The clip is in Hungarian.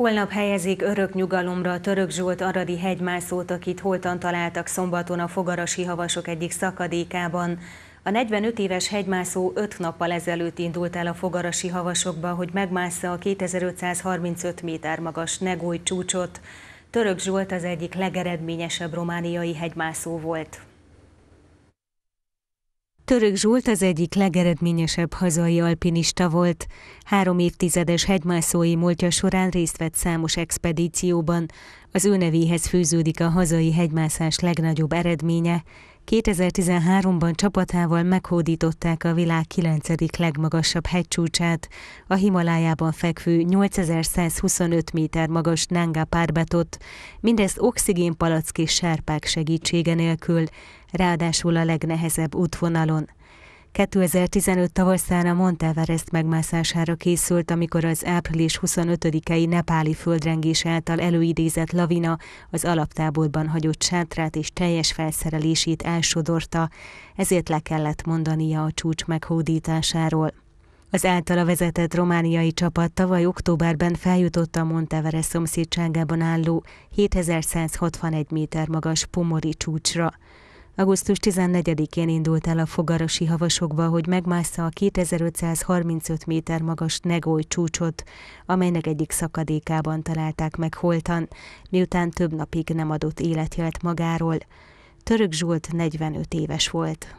Holnap helyezik örök nyugalomra Török Zsolt aradi hegymászót, akit holtan találtak szombaton a fogarasi havasok egyik szakadékában. A 45 éves hegymászó 5 nappal ezelőtt indult el a fogarasi havasokba, hogy megmássza a 2535 méter magas Negói csúcsot. Török Zsolt az egyik legeredményesebb romániai hegymászó volt. Török Zsolt az egyik legeredményesebb hazai alpinista volt. Három évtizedes hegymászói múltja során részt vett számos expedícióban. Az ő nevéhez fűződik a hazai hegymászás legnagyobb eredménye, 2013-ban csapatával meghódították a világ 9. legmagasabb hegycsúcsát, a Himalájában fekvő 8125 méter magas Nanga Parbatot, mindezt oxigénpalack és sárpák segítsége nélkül, ráadásul a legnehezebb útvonalon. 2015 a Monteverest megmászására készült, amikor az április 25-i nepáli földrengés által előidézett lavina az alaptáborban hagyott sátrát és teljes felszerelését elsodorta, ezért le kellett mondania a csúcs meghódításáról. Az általa vezetett romániai csapat tavaly októberben feljutott a Montevere szomszédságában álló 7161 méter magas Pomori csúcsra. Augusztus 14-én indult el a fogarasi havasokba, hogy megmássza a 2535 méter magas Negoly csúcsot, amelynek egyik szakadékában találták meg holtan, miután több napig nem adott életjelet magáról. Török Zsolt 45 éves volt.